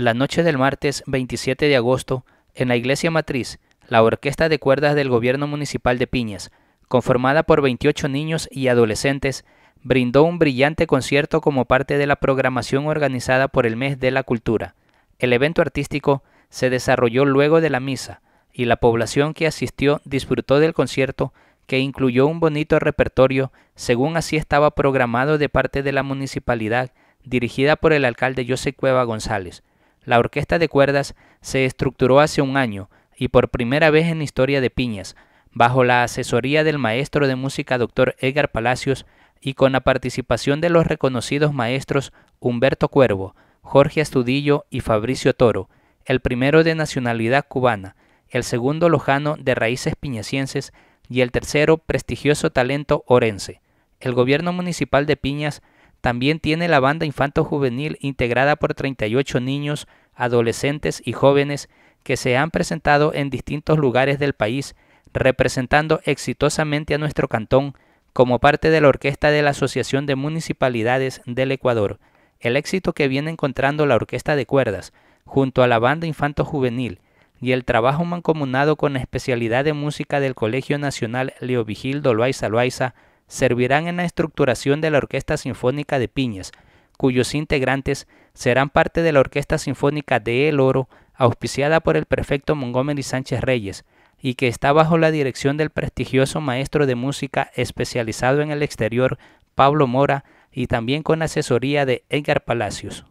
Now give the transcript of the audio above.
La noche del martes 27 de agosto, en la iglesia matriz, la Orquesta de Cuerdas del Gobierno Municipal de Piñas, conformada por 28 niños y adolescentes, brindó un brillante concierto como parte de la programación organizada por el Mes de la Cultura. El evento artístico se desarrolló luego de la misa, y la población que asistió disfrutó del concierto que incluyó un bonito repertorio según así estaba programado de parte de la municipalidad dirigida por el alcalde José Cueva González. La orquesta de cuerdas se estructuró hace un año y por primera vez en historia de Piñas, bajo la asesoría del maestro de música Dr. Edgar Palacios y con la participación de los reconocidos maestros Humberto Cuervo, Jorge Astudillo y Fabricio Toro, el primero de nacionalidad cubana, el segundo lojano de raíces piñacienses y el tercero prestigioso talento orense. El gobierno municipal de Piñas también tiene la banda Infanto Juvenil integrada por 38 niños, adolescentes y jóvenes que se han presentado en distintos lugares del país, representando exitosamente a nuestro cantón como parte de la orquesta de la Asociación de Municipalidades del Ecuador. El éxito que viene encontrando la orquesta de cuerdas, junto a la banda Infanto Juvenil, y el trabajo mancomunado con la especialidad de música del Colegio Nacional Leovigildo Loaiza Loaiza servirán en la estructuración de la Orquesta Sinfónica de Piñas, cuyos integrantes serán parte de la Orquesta Sinfónica de El Oro, auspiciada por el prefecto Montgomery Sánchez Reyes, y que está bajo la dirección del prestigioso maestro de música especializado en el exterior, Pablo Mora, y también con asesoría de Edgar Palacios.